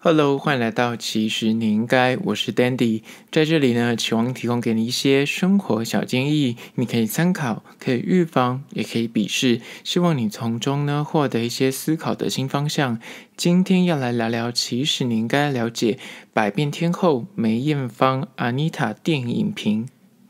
Hello，欢迎来到《其实你应该》，我是 Dandy，在这里呢，期望提供给你一些生活小建议，你可以参考，可以预防，也可以鄙视，希望你从中呢获得一些思考的新方向。今天要来聊聊《其实你应该了解》百变天后梅艳芳 Anita 电影评。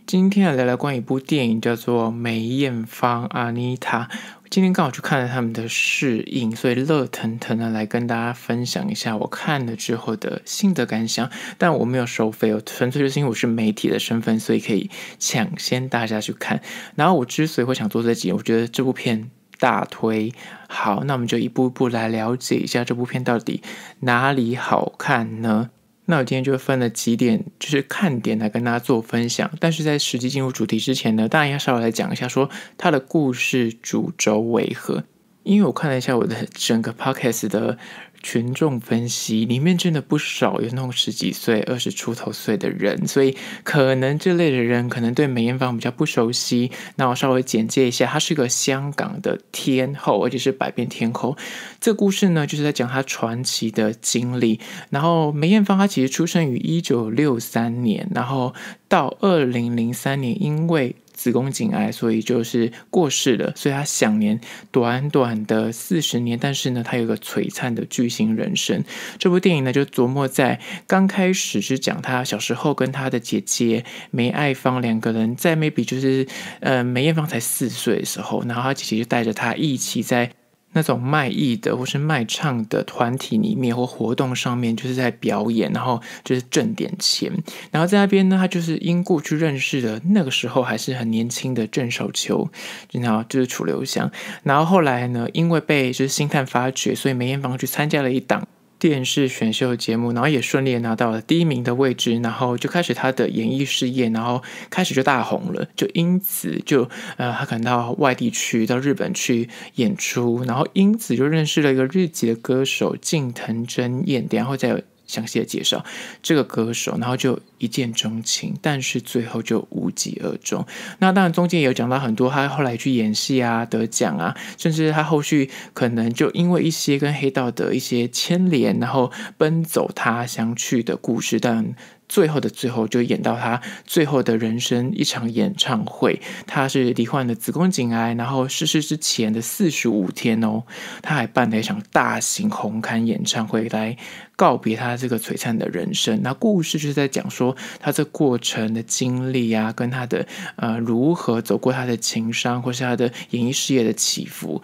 今天来聊聊关于一部电影，叫做《梅艳芳阿妮塔》。今天刚好去看了他们的试映，所以热腾腾的来跟大家分享一下我看了之后的心得感想。但我没有收费，哦，纯粹就是因为我是媒体的身份，所以可以抢先大家去看。然后我之所以会想做这集，我觉得这部片大推。好，那我们就一步一步来了解一下这部片到底哪里好看呢？那我今天就分了几点，就是看点来跟大家做分享。但是在实际进入主题之前呢，大家要稍微来讲一下，说它的故事主轴为何？因为我看了一下我的整个 podcast 的。群众分析里面真的不少有那种十几岁、二十出头岁的人，所以可能这类的人可能对梅艳芳比较不熟悉。那我稍微简介一下，她是一个香港的天后，而且是百变天后。这故事呢，就是在讲她传奇的经历。然后梅艳芳她其实出生于一九六三年，然后到二零零三年，因为子宫颈癌，所以就是过世了，所以他享年短短的四十年。但是呢，他有个璀璨的巨星人生。这部电影呢，就琢磨在刚开始是讲他小时候跟他的姐姐梅爱芳两个人，在 maybe 就是呃梅艳芳才四岁的时候，然后他姐姐就带着他一起在。那种卖艺的或是卖唱的团体里面或活动上面，就是在表演，然后就是挣点钱。然后在那边呢，他就是因故去认识了那个时候还是很年轻的郑守秋，然后就是楚留香。然后后来呢，因为被就是星探发掘，所以梅艳芳去参加了一档。电视选秀节目，然后也顺利拿到了第一名的位置，然后就开始他的演艺事业，然后开始就大红了，就因此就呃，他可能到外地去，到日本去演出，然后因此就认识了一个日籍的歌手近藤真彦，然后再。详细的介绍这个歌手，然后就一见钟情，但是最后就无疾而终。那当然，中间也有讲到很多他后来去演戏啊、得奖啊，甚至他后续可能就因为一些跟黑道的一些牵连，然后奔走他乡去的故事，但。最后的最后，就演到他最后的人生一场演唱会。他是罹患了子宫颈癌，然后逝世之前的四十五天哦，他还办了一场大型红刊演唱会来告别他这个璀璨的人生。那故事就是在讲说他这过程的经历啊，跟他的呃如何走过他的情伤，或是他的演艺事业的起伏，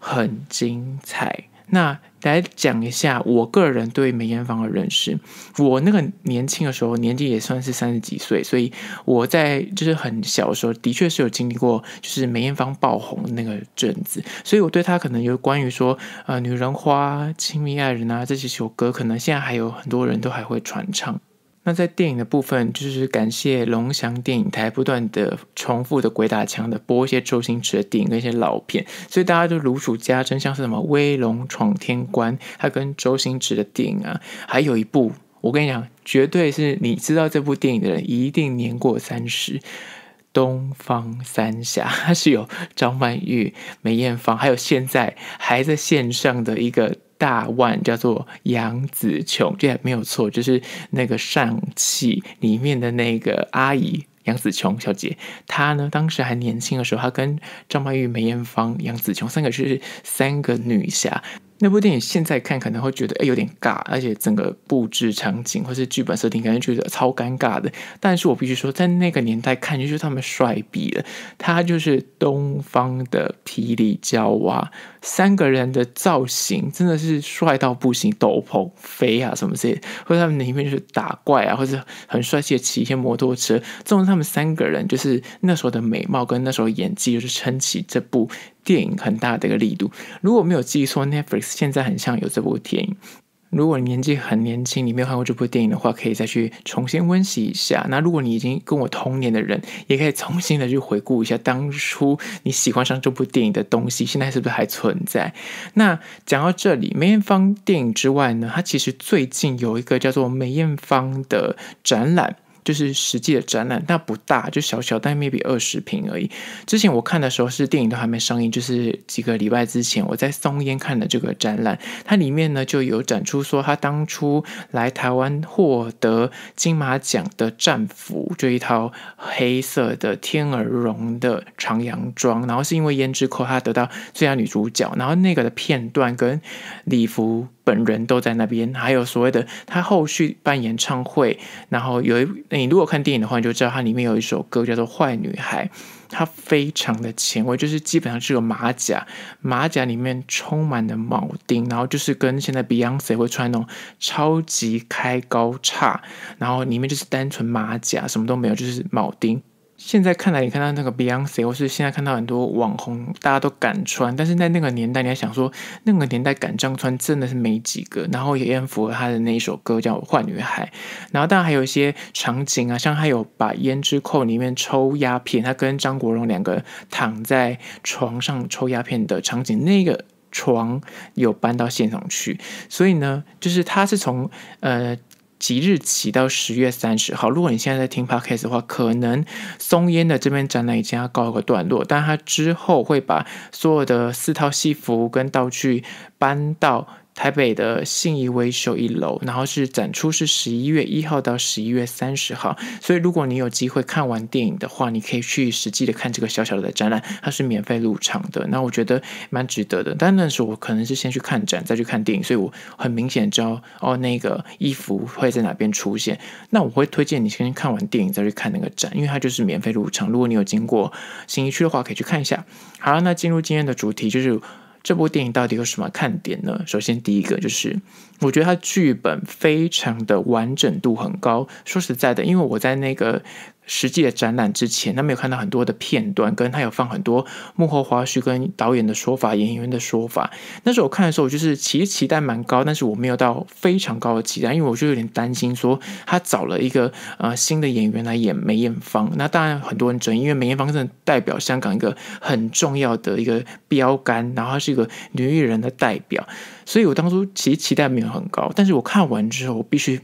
很精彩。那来讲一下我个人对梅艳芳的认识。我那个年轻的时候，年纪也算是三十几岁，所以我在就是很小的时候，的确是有经历过就是梅艳芳爆红那个阵子，所以我对她可能有关于说呃“女人花”“亲密爱人”啊这几首歌，可能现在还有很多人都还会传唱。在电影的部分，就是感谢龙翔电影台不断的重复的鬼打墙的播一些周星驰的电影跟一些老片，所以大家就如数家珍，像是什么《威龙闯天关》，他跟周星驰的电影啊，还有一部我跟你讲，绝对是你知道这部电影的人一定年过三十，《东方三侠》，它是有张曼玉、梅艳芳，还有现在还在线上的一个。大腕叫做杨紫琼，对，没有错，就是那个上戏里面的那个阿姨杨紫琼小姐。她呢，当时还年轻的时候，她跟张曼玉、梅艳芳、杨紫琼三个是三个女侠。那部电影现在看可能会觉得有点尬，而且整个布置场景或是剧本设定，感觉觉得超尴尬的。但是我必须说，在那个年代看，就是他们帅逼了。她就是东方的霹雳娇娃。三个人的造型真的是帅到不行，斗篷飞啊什么这些，或者他们里面就是打怪啊，或者很帅气的骑一些摩托车。总之，他们三个人就是那时候的美貌跟那时候演技，就是撑起这部电影很大的一个力度。如果没有记错，Netflix 现在很像有这部电影。如果你年纪很年轻，你没有看过这部电影的话，可以再去重新温习一下。那如果你已经跟我同年的人，也可以重新的去回顾一下当初你喜欢上这部电影的东西，现在是不是还存在？那讲到这里，梅艳芳电影之外呢，它其实最近有一个叫做梅艳芳的展览。就是实际的展览，那不大，就小小，但 maybe 二十平而已。之前我看的时候是电影都还没上映，就是几个礼拜之前我在松烟看的这个展览，它里面呢就有展出说他当初来台湾获得金马奖的战服，就一套黑色的天鹅绒的长洋装，然后是因为胭脂扣他得到最佳女主角，然后那个的片段跟礼服。本人都在那边，还有所谓的他后续办演唱会，然后有一你如果看电影的话，你就知道他里面有一首歌叫做《坏女孩》，它非常的前卫，就是基本上是个马甲，马甲里面充满了铆钉，然后就是跟现在 Beyonce 会穿那种超级开高叉，然后里面就是单纯马甲，什么都没有，就是铆钉。现在看来，你看到那个 Beyonce，或是现在看到很多网红，大家都敢穿。但是在那个年代，你还想说，那个年代敢这样穿，真的是没几个。然后也很符合他的那一首歌叫《坏女孩》。然后当然还有一些场景啊，像他有把胭脂扣里面抽鸦片，他跟张国荣两个躺在床上抽鸦片的场景，那个床有搬到现场去。所以呢，就是他是从呃。即日起到十月三十号，如果你现在在听 podcast 的话，可能松烟的这边展览已经要告一个段落，但他之后会把所有的四套戏服跟道具搬到。台北的信义威秀一楼，然后是展出是十一月一号到十一月三十号，所以如果你有机会看完电影的话，你可以去实际的看这个小小的展览，它是免费入场的，那我觉得蛮值得的。但那时候我可能是先去看展，再去看电影，所以我很明显知道哦，那个衣服会在哪边出现。那我会推荐你先看完电影再去看那个展，因为它就是免费入场。如果你有经过信义区的话，可以去看一下。好，那进入今天的主题就是。这部电影到底有什么看点呢？首先，第一个就是，我觉得它剧本非常的完整度很高。说实在的，因为我在那个。实际的展览之前，那没有看到很多的片段，跟他有放很多幕后花絮跟导演的说法、演员的说法。那时候我看的时候，我就是其实期待蛮高，但是我没有到非常高的期待，因为我就有点担心说他找了一个呃新的演员来演梅艳芳。那当然很多人争议，因为梅艳芳真的代表香港一个很重要的一个标杆，然后她是一个女艺人的代表，所以我当初其实期待没有很高。但是我看完之后，我必须。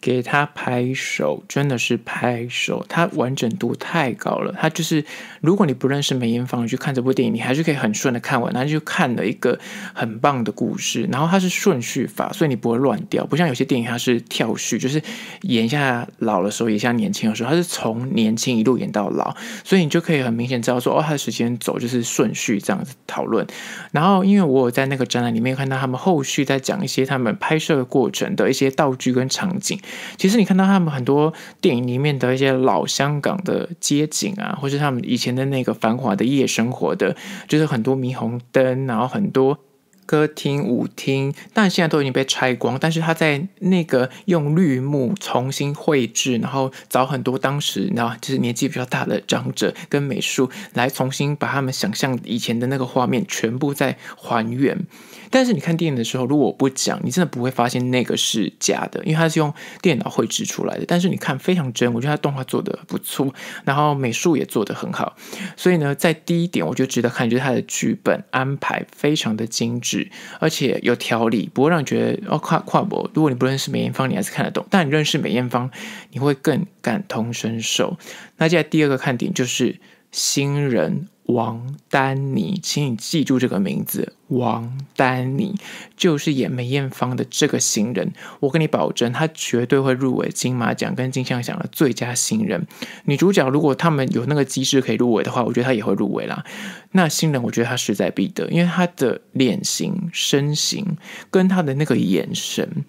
给他拍手，真的是拍手！他完整度太高了，他就是如果你不认识梅艳芳，你去看这部电影，你还是可以很顺的看完，他就看了一个很棒的故事。然后它是顺序法，所以你不会乱掉，不像有些电影它是跳序，就是演一下老的时候，演一下年轻的时候，它是从年轻一路演到老，所以你就可以很明显知道说，哦，他的时间走就是顺序这样子讨论。然后因为我有在那个展览里面看到他们后续在讲一些他们拍摄的过程的一些道具跟场景。其实你看到他们很多电影里面的一些老香港的街景啊，或是他们以前的那个繁华的夜生活的，就是很多霓虹灯，然后很多歌厅舞厅，但现在都已经被拆光。但是他在那个用绿幕重新绘制，然后找很多当时，你知道，就是年纪比较大的长者跟美术来重新把他们想象以前的那个画面全部再还原。但是你看电影的时候，如果我不讲，你真的不会发现那个是假的，因为它是用电脑绘制出来的。但是你看非常真，我觉得它动画做的不错，然后美术也做的很好。所以呢，在第一点，我觉得值得看，就是它的剧本安排非常的精致，而且有条理，不会让你觉得哦跨跨博。如果你不认识梅艳芳，你还是看得懂；但你认识梅艳芳，你会更感同身受。那接下来第二个看点就是新人。王丹妮，请你记住这个名字。王丹妮就是演梅艳芳的这个新人，我跟你保证，她绝对会入围金马奖跟金像奖的最佳新人。女主角如果他们有那个机制可以入围的话，我觉得她也会入围啦。那新人我觉得她势在必得，因为她的脸型、身形跟她的那个眼神。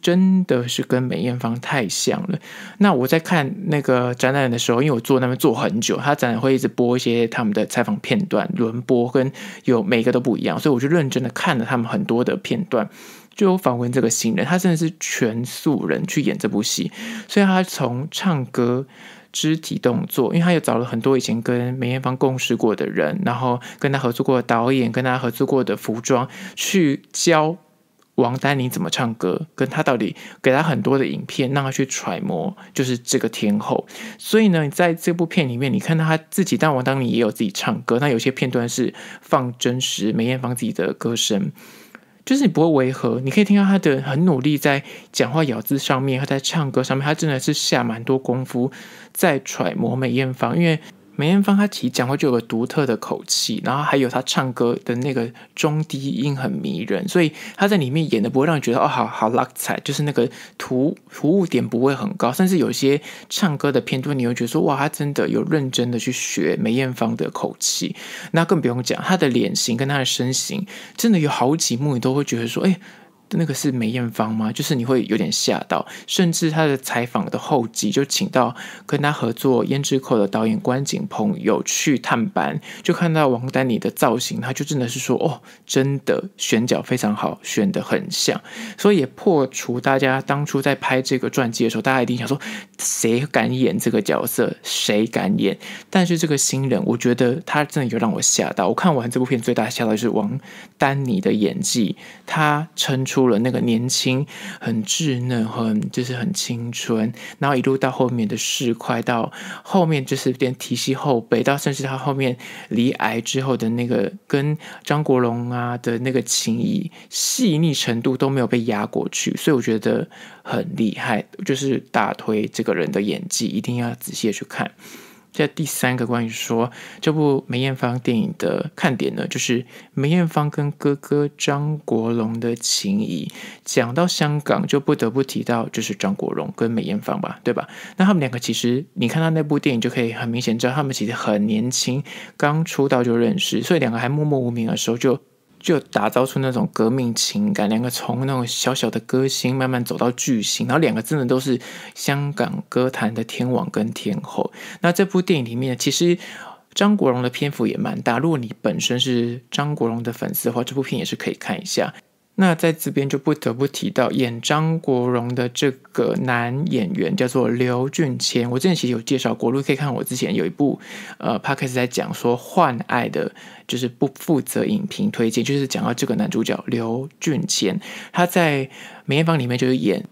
真的是跟梅艳芳太像了。那我在看那个展览的时候，因为我坐那边坐很久，他展览会一直播一些他们的采访片段，轮播跟有每个都不一样，所以我就认真的看了他们很多的片段。就访问这个新人，他真的是全素人去演这部戏，所以他从唱歌、肢体动作，因为他也找了很多以前跟梅艳芳共事过的人，然后跟他合作过的导演，跟他合作过的服装去教。王丹妮怎么唱歌？跟他到底给他很多的影片，让他去揣摩，就是这个天后。所以呢，你在这部片里面，你看到他自己，但王丹妮也有自己唱歌。那有些片段是放真实梅艳芳自己的歌声，就是你不会违和，你可以听到她的很努力在讲话咬字上面，她在唱歌上面，她真的是下蛮多功夫在揣摩梅艳芳，因为。梅艳芳，她实讲话就有个独特的口气，然后还有她唱歌的那个中低音很迷人，所以她在里面演的不会让你觉得哦，好好拉彩，就是那个突突兀点不会很高，甚至有些唱歌的片段，你会觉得说哇，她真的有认真的去学梅艳芳的口气。那更不用讲，她的脸型跟她的身形，真的有好几幕你都会觉得说，哎。那个是梅艳芳吗？就是你会有点吓到，甚至他的采访的后集就请到跟他合作《胭脂扣》的导演关锦鹏有去探班，就看到王丹妮的造型，他就真的是说哦，真的选角非常好，选的很像，所以也破除大家当初在拍这个传记的时候，大家一定想说谁敢演这个角色，谁敢演？但是这个新人，我觉得他真的有让我吓到。我看完这部片最大的吓到就是王丹妮的演技，她撑出。住了那个年轻、很稚嫩、很就是很青春，然后一路到后面的事，快到后面就是连提膝后背，到甚至他后面离癌之后的那个跟张国荣啊的那个情谊细腻程度都没有被压过去，所以我觉得很厉害，就是大推这个人的演技，一定要仔细的去看。在第三个关于说这部梅艳芳电影的看点呢，就是梅艳芳跟哥哥张国荣的情谊。讲到香港，就不得不提到就是张国荣跟梅艳芳吧，对吧？那他们两个其实，你看到那部电影就可以很明显知道，他们其实很年轻，刚出道就认识，所以两个还默默无名的时候就。就打造出那种革命情感，两个从那种小小的歌星慢慢走到巨星，然后两个真的都是香港歌坛的天王跟天后。那这部电影里面，其实张国荣的篇幅也蛮大。如果你本身是张国荣的粉丝的话，这部片也是可以看一下。那在这边就不得不提到演张国荣的这个男演员叫做刘俊谦，我之前其实有介绍过，如果可以看我之前有一部呃 p a r 在讲说《换爱》的，就是不负责影评推荐，就是讲到这个男主角刘俊谦，他在《梅艳芳》里面就是演。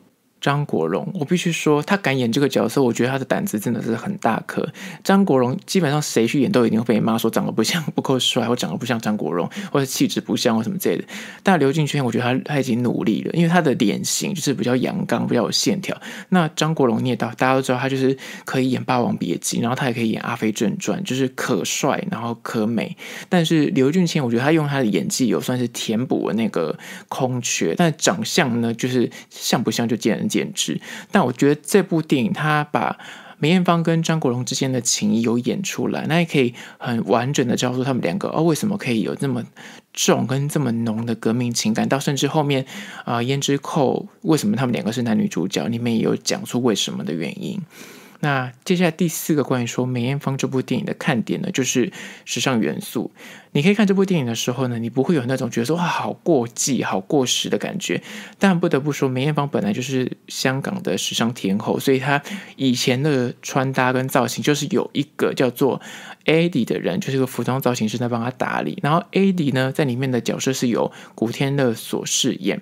张国荣，我必须说，他敢演这个角色，我觉得他的胆子真的是很大。可张国荣基本上谁去演都一定会被骂，说长得不像，不够帅，或长得不像张国荣，或者气质不像，或什么之类的。但刘俊谦，我觉得他他已经努力了，因为他的脸型就是比较阳刚，比较有线条。那张国荣你也到道，大家都知道他就是可以演《霸王别姬》，然后他也可以演《阿飞正传》，就是可帅，然后可美。但是刘俊谦，我觉得他用他的演技有算是填补了那个空缺，但长相呢，就是像不像就见仁。简直！但我觉得这部电影它把梅艳芳跟张国荣之间的情谊有演出来，那也可以很完整的教出他们两个哦，为什么可以有这么重跟这么浓的革命情感，到甚至后面啊《胭脂扣》，为什么他们两个是男女主角，里面也有讲出为什么的原因。那接下来第四个关于说梅艳芳这部电影的看点呢，就是时尚元素。你可以看这部电影的时候呢，你不会有那种觉得说哇好过季、好过时的感觉。但不得不说，梅艳芳本来就是香港的时尚天后，所以她以前的穿搭跟造型就是有一个叫做 e d i 的人，就是一个服装造型师在帮她打理。然后 e d i 呢在里面的角色是由古天乐所饰演。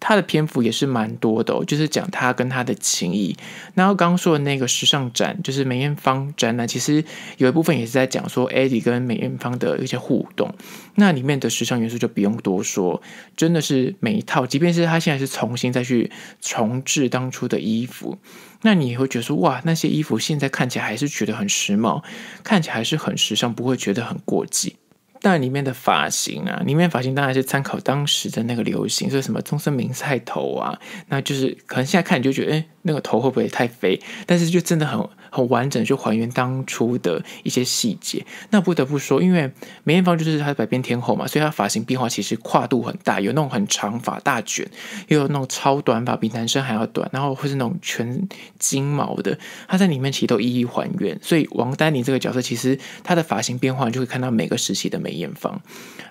他的篇幅也是蛮多的，就是讲他跟他的情谊。然后刚刚说的那个时尚展，就是梅艳芳展览，其实有一部分也是在讲说 Eddie 跟梅艳芳的一些互动。那里面的时尚元素就不用多说，真的是每一套，即便是他现在是重新再去重置当初的衣服，那你会觉得说，哇，那些衣服现在看起来还是觉得很时髦，看起来还是很时尚，不会觉得很过季。但里面的发型啊，里面发型当然是参考当时的那个流行，就是什么中森明菜头啊，那就是可能现在看你就觉得，哎。那个头会不会太肥？但是就真的很很完整就还原当初的一些细节。那不得不说，因为梅艳芳就是她的百变天后嘛，所以她发型变化其实跨度很大，有那种很长发大卷，又有那种超短发，比男生还要短，然后或是那种全金毛的。她在里面其实都一一还原。所以王丹妮这个角色其实她的发型变化，就会看到每个时期的梅艳芳。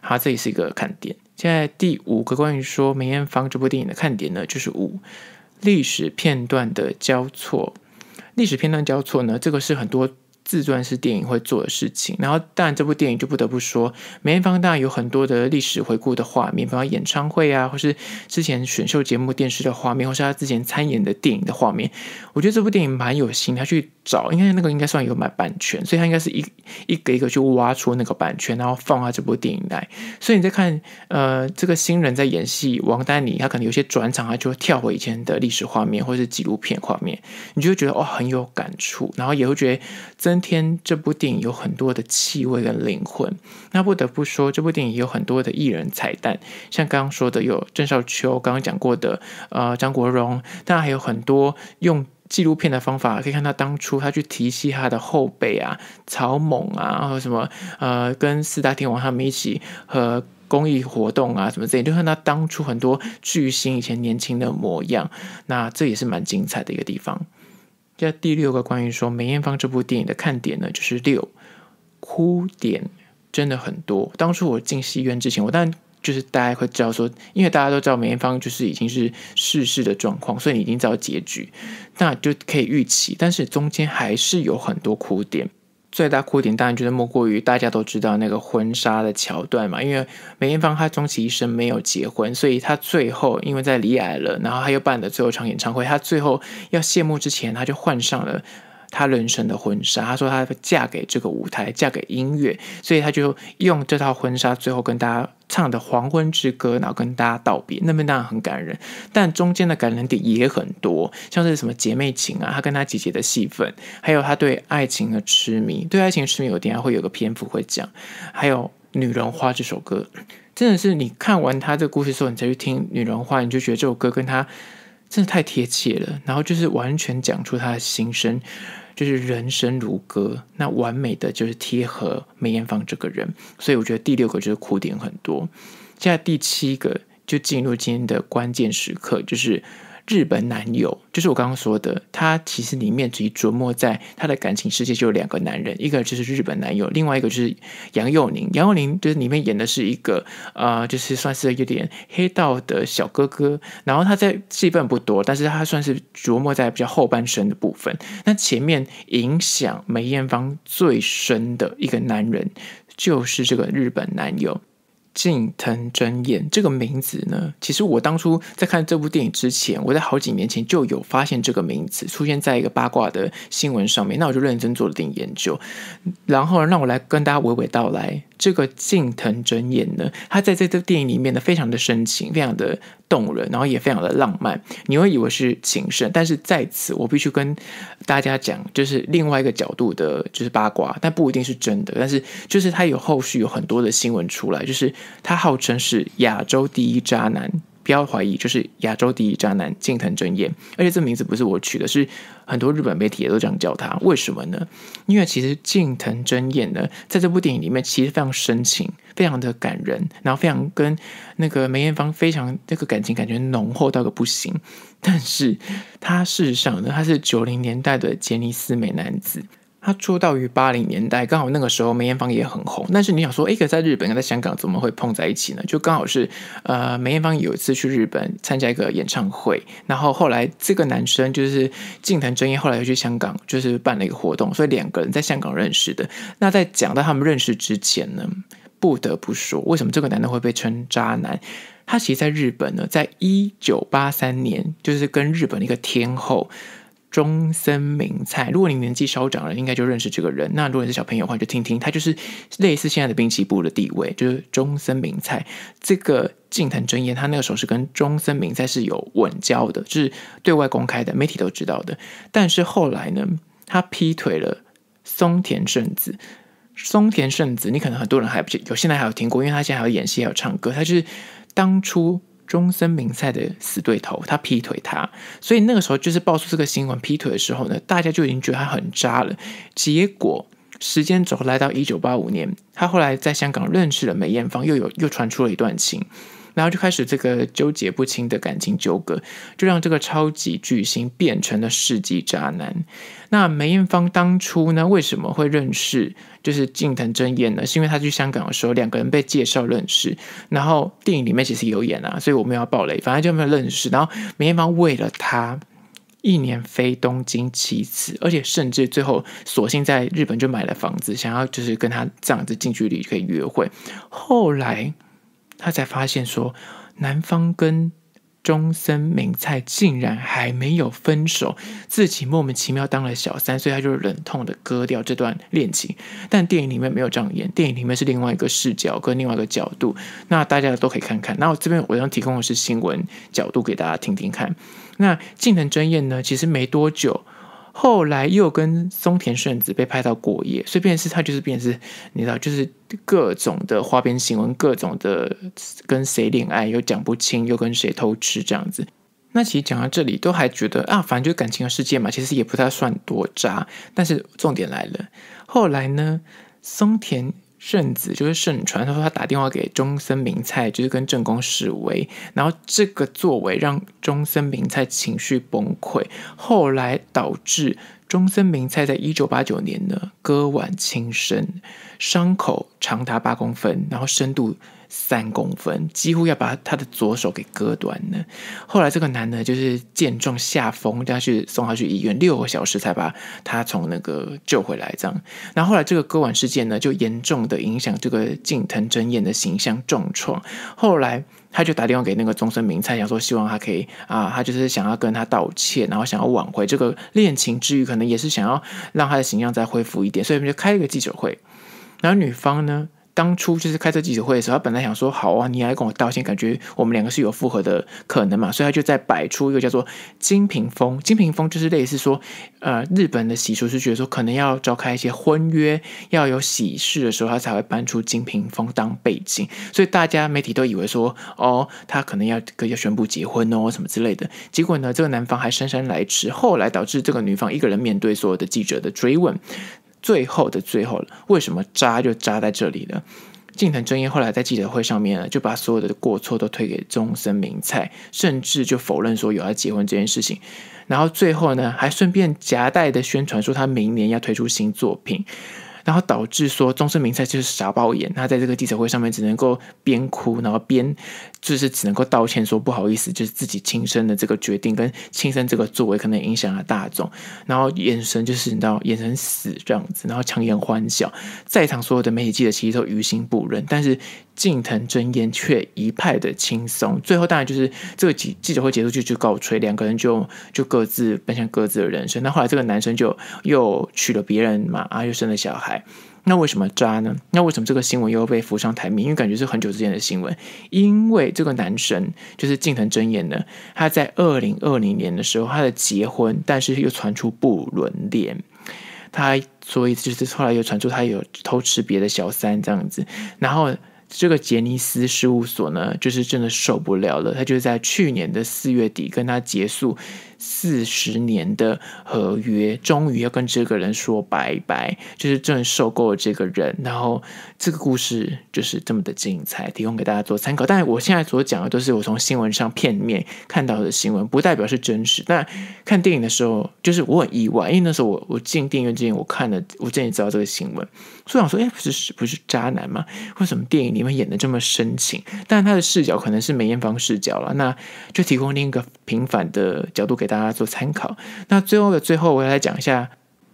她这也是一个看点。现在第五个关于说梅艳芳这部电影的看点呢，就是五。历史片段的交错，历史片段交错呢？这个是很多。自传是电影会做的事情，然后当然这部电影就不得不说梅艳芳，当然有很多的历史回顾的画面，包括演唱会啊，或是之前选秀节目电视的画面，或是他之前参演的电影的画面。我觉得这部电影蛮有心，他去找，应该那个应该算有买版权，所以他应该是一一个一个去挖出那个版权，然后放他这部电影来。所以你在看，呃，这个新人在演戏，王丹妮，他可能有些转场，他就会跳回以前的历史画面，或是纪录片画面，你就会觉得哦很有感触，然后也会觉得真。天这部电影有很多的气味跟灵魂，那不得不说，这部电影有很多的艺人彩蛋，像刚刚说的有郑少秋，刚刚讲过的，呃，张国荣，当然还有很多用纪录片的方法可以看到当初他去提携他的后辈啊，草蜢啊，然后什么呃，跟四大天王他们一起和公益活动啊什么这类，就看到当初很多巨星以前年轻的模样，那这也是蛮精彩的一个地方。在第六个关于说梅艳芳这部电影的看点呢，就是六哭点真的很多。当初我进戏院之前，我当然就是大家会知道说，因为大家都知道梅艳芳就是已经是逝世的状况，所以你已经知道结局，那就可以预期。但是中间还是有很多哭点。最大哭点当然就是莫过于大家都知道那个婚纱的桥段嘛，因为梅艳芳她终其一生没有结婚，所以她最后因为在李矮了，然后她又办的最后场演唱会，她最后要谢幕之前，她就换上了。她人生的婚纱，她说她嫁给这个舞台，嫁给音乐，所以她就用这套婚纱最后跟大家唱的《黄昏之歌》，然后跟大家道别。那边当然很感人，但中间的感人点也很多，像是什么姐妹情啊，她跟她姐姐的戏份，还有她对爱情的痴迷，对爱情痴迷，我等下会有个篇幅会讲。还有《女人花》这首歌，真的是你看完她这个故事之后，你再去听《女人花》，你就觉得这首歌跟她。真的太贴切了，然后就是完全讲出他的心声，就是人生如歌，那完美的就是贴合梅艳芳这个人，所以我觉得第六个就是苦点很多。现在第七个就进入今天的关键时刻，就是。日本男友，就是我刚刚说的，他其实里面只琢磨在他的感情世界就有两个男人，一个就是日本男友，另外一个就是杨佑宁。杨佑宁就是里面演的是一个，呃，就是算是有点黑道的小哥哥。然后他在戏份不多，但是他算是琢磨在比较后半生的部分。那前面影响梅艳芳最深的一个男人，就是这个日本男友。近藤真彦这个名字呢，其实我当初在看这部电影之前，我在好几年前就有发现这个名字出现在一个八卦的新闻上面，那我就认真做了点研究，然后让我来跟大家娓娓道来。这个近藤真彦呢，他在这部电影里面呢，非常的深情，非常的动人，然后也非常的浪漫。你会以为是情圣，但是在此我必须跟大家讲，就是另外一个角度的，就是八卦，但不一定是真的。但是就是他有后续有很多的新闻出来，就是他号称是亚洲第一渣男。不要怀疑，就是亚洲第一渣男近藤真彦，而且这名字不是我取的，是很多日本媒体也都这样叫他。为什么呢？因为其实近藤真彦呢，在这部电影里面其实非常深情，非常的感人，然后非常跟那个梅艳芳非常那个感情感觉浓厚到个不行。但是他事实上呢，他是九零年代的杰尼斯美男子。他出道于八零年代，刚好那个时候梅艳芳也很红。但是你想说，哎，可在日本跟在香港怎么会碰在一起呢？就刚好是，呃，梅艳芳有一次去日本参加一个演唱会，然后后来这个男生就是近藤真一，后来又去香港，就是办了一个活动，所以两个人在香港认识的。那在讲到他们认识之前呢，不得不说，为什么这个男的会被称渣男？他其实在日本呢，在一九八三年，就是跟日本的一个天后。中森明菜，如果你年纪稍长了，应该就认识这个人。那如果你是小朋友的话，就听听他就是类似现在的滨崎步的地位，就是中森明菜。这个近藤真彦，他那个时候是跟中森明菜是有稳交的，就是对外公开的媒体都知道的。但是后来呢，他劈腿了松田圣子。松田圣子，你可能很多人还不有现在还有听过，因为他现在还有演戏，还有唱歌。他是当初。终身名赛的死对头，他劈腿他，所以那个时候就是爆出这个新闻劈腿的时候呢，大家就已经觉得他很渣了。结果时间走来到一九八五年，他后来在香港认识了梅艳芳，又有又传出了一段情。然后就开始这个纠结不清的感情纠葛，就让这个超级巨星变成了世纪渣男。那梅艳芳当初呢，为什么会认识就是近藤真彦呢？是因为他去香港的时候，两个人被介绍认识。然后电影里面其实有演啊，所以我们要暴雷，反正就没有认识。然后梅艳芳为了他，一年飞东京七次，而且甚至最后索性在日本就买了房子，想要就是跟他这样子近距离可以约会。后来。他才发现说，男方跟中森明菜竟然还没有分手，自己莫名其妙当了小三，所以他就是忍痛的割掉这段恋情。但电影里面没有这样演，电影里面是另外一个视角跟另外一个角度，那大家都可以看看。那我这边我要提供的是新闻角度给大家听听看。那近能真彦呢，其实没多久。后来又跟松田圣子被拍到过夜，所以变是他就是变是，你知道就是各种的花边新闻，各种的跟谁恋爱又讲不清，又跟谁偷吃这样子。那其实讲到这里都还觉得啊，反正就感情的世界嘛，其实也不太算多渣。但是重点来了，后来呢，松田。圣子就是胜传，他说他打电话给中森明菜，就是跟正宫示威，然后这个作为让中森明菜情绪崩溃，后来导致中森明菜在一九八九年呢割腕轻生，伤口长达八公分，然后深度。三公分，几乎要把他的左手给割断了。后来这个男的就是见状吓疯，样去送他去医院，六个小时才把他从那个救回来。这样，然后后来这个割腕事件呢，就严重的影响这个近藤真彦的形象，重创。后来他就打电话给那个钟声明菜，想说希望他可以啊，他就是想要跟他道歉，然后想要挽回这个恋情之余，可能也是想要让他的形象再恢复一点，所以我们就开了个记者会。然后女方呢？当初就是开这记者会的时候，他本来想说好啊，你来跟我道歉，感觉我们两个是有复合的可能嘛，所以他就在摆出一个叫做金屏风。金屏风就是类似说，呃，日本的习俗是觉得说，可能要召开一些婚约，要有喜事的时候，他才会搬出金屏风当背景。所以大家媒体都以为说，哦，他可能要要宣布结婚哦，什么之类的。结果呢，这个男方还姗姗来迟，后来导致这个女方一个人面对所有的记者的追问。最后的最后了，为什么扎就扎在这里呢？近藤真一后来在记者会上面呢，就把所有的过错都推给中森明菜，甚至就否认说有要结婚这件事情。然后最后呢，还顺便夹带的宣传说他明年要推出新作品。然后导致说终身名菜就是傻爆眼，他在这个记者会上面只能够边哭，然后边就是只能够道歉说不好意思，就是自己亲生的这个决定跟亲生这个作为可能影响了大众，然后眼神就是你知道眼神死这样子，然后强颜欢笑，在场所有的媒体记者其实都于心不忍，但是近藤真彦却一派的轻松。最后当然就是这个记记者会结束就就告吹，两个人就就各自奔向各自的人生。那后来这个男生就又娶了别人嘛，啊又生了小孩。那为什么渣呢？那为什么这个新闻又被浮上台面？因为感觉是很久之前的新闻。因为这个男神就是近藤真彦呢，他在二零二零年的时候，他的结婚，但是又传出不伦恋，他所以就是后来又传出他有偷吃别的小三这样子。然后这个杰尼斯事务所呢，就是真的受不了了，他就在去年的四月底跟他结束。四十年的合约，终于要跟这个人说拜拜，就是正受够了这个人。然后这个故事就是这么的精彩，提供给大家做参考。但是我现在所讲的都是我从新闻上片面看到的新闻，不代表是真实。但看电影的时候，就是我很意外，因为那时候我我进电影院之前，我看了，我前也知道这个新闻，所以我说，哎，不是不是渣男吗？为什么电影里面演的这么深情？但他的视角可能是梅艳芳视角了，那就提供另一个平凡的角度给。大家做参考。那最后的最后，我来讲一下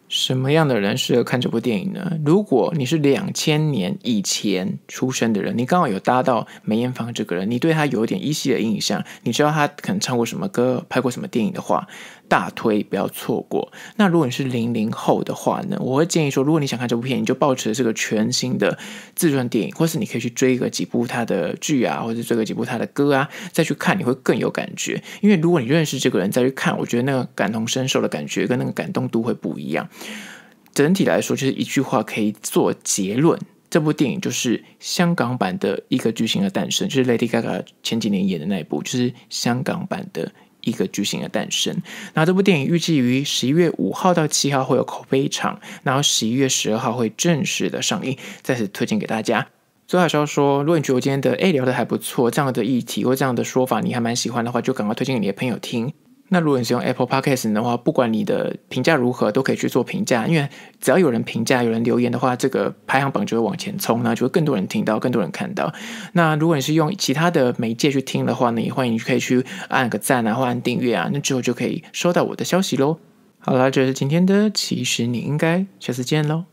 什么样的人适合看这部电影呢？如果你是两千年以前出生的人，你刚好有搭到梅艳芳这个人，你对她有一点依稀的印象，你知道她可能唱过什么歌，拍过什么电影的话。大推，不要错过。那如果你是零零后的话呢，我会建议说，如果你想看这部片，你就抱持这个全新的自传电影，或是你可以去追个几部他的剧啊，或者追个几部他的歌啊，再去看你会更有感觉。因为如果你认识这个人再去看，我觉得那个感同身受的感觉跟那个感动度会不一样。整体来说，就是一句话可以做结论：这部电影就是香港版的一个巨星的诞生，就是 Lady Gaga 前几年演的那一部，就是香港版的。一个巨星的诞生。那这部电影预计于十一月五号到七号会有口碑场，然后十一月十二号会正式的上映。再次推荐给大家。最后还是要说，如果你觉得我今天的 A 聊的还不错，这样的议题或这样的说法你还蛮喜欢的话，就赶快推荐给你的朋友听。那如果你是用 Apple p o d c a s t 的话，不管你的评价如何，都可以去做评价，因为只要有人评价、有人留言的话，这个排行榜就会往前冲，那就会更多人听到、更多人看到。那如果你是用其他的媒介去听的话呢，也欢迎你可以去按个赞啊，或按订阅啊，那之后就可以收到我的消息喽。好啦，这是今天的，其实你应该下次见喽。